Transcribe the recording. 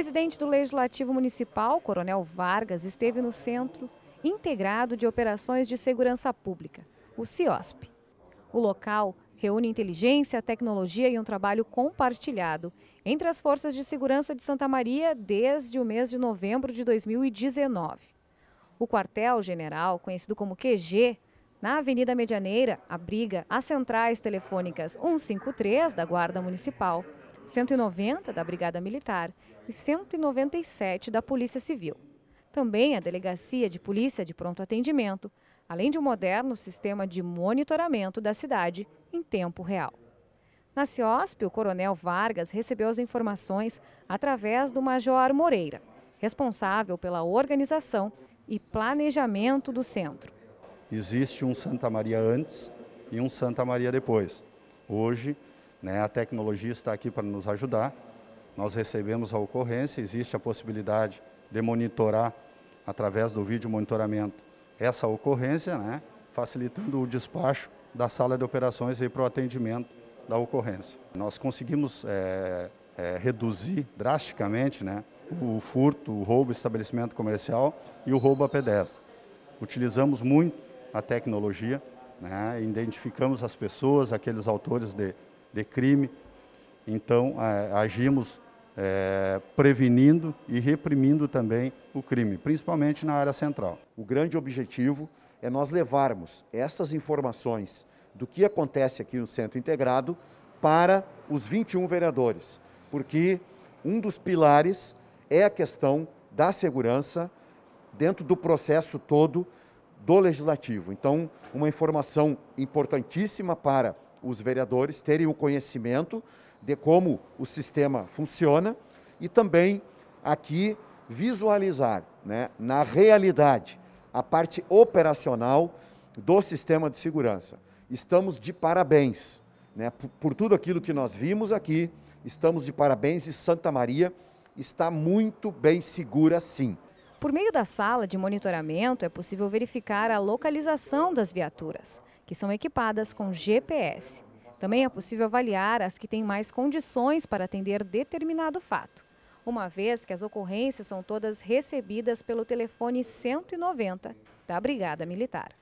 presidente do Legislativo Municipal, Coronel Vargas, esteve no Centro Integrado de Operações de Segurança Pública, o CIOSP. O local reúne inteligência, tecnologia e um trabalho compartilhado entre as forças de segurança de Santa Maria desde o mês de novembro de 2019. O quartel-general, conhecido como QG, na Avenida Medianeira, abriga as centrais telefônicas 153 da Guarda Municipal, 190 da Brigada Militar e 197 da Polícia Civil. Também a Delegacia de Polícia de Pronto Atendimento, além de um moderno sistema de monitoramento da cidade em tempo real. Na CIOSP, o Coronel Vargas recebeu as informações através do Major Moreira, responsável pela organização e planejamento do centro. Existe um Santa Maria antes e um Santa Maria depois. Hoje, né? A tecnologia está aqui para nos ajudar. Nós recebemos a ocorrência, existe a possibilidade de monitorar através do vídeo monitoramento essa ocorrência, né? facilitando o despacho da sala de operações para o atendimento da ocorrência. Nós conseguimos é, é, reduzir drasticamente né, o furto, o roubo estabelecimento comercial e o roubo a pedestre. Utilizamos muito a tecnologia, né, identificamos as pessoas, aqueles autores de, de crime. Então, é, agimos é, prevenindo e reprimindo também o crime, principalmente na área central. O grande objetivo é nós levarmos estas informações do que acontece aqui no Centro Integrado para os 21 vereadores, porque um dos pilares é a questão da segurança dentro do processo todo do legislativo. Então, uma informação importantíssima para os vereadores terem o conhecimento de como o sistema funciona e também aqui visualizar né, na realidade a parte operacional do sistema de segurança. Estamos de parabéns né, por, por tudo aquilo que nós vimos aqui, estamos de parabéns e Santa Maria está muito bem segura sim. Por meio da sala de monitoramento, é possível verificar a localização das viaturas, que são equipadas com GPS. Também é possível avaliar as que têm mais condições para atender determinado fato, uma vez que as ocorrências são todas recebidas pelo telefone 190 da Brigada Militar.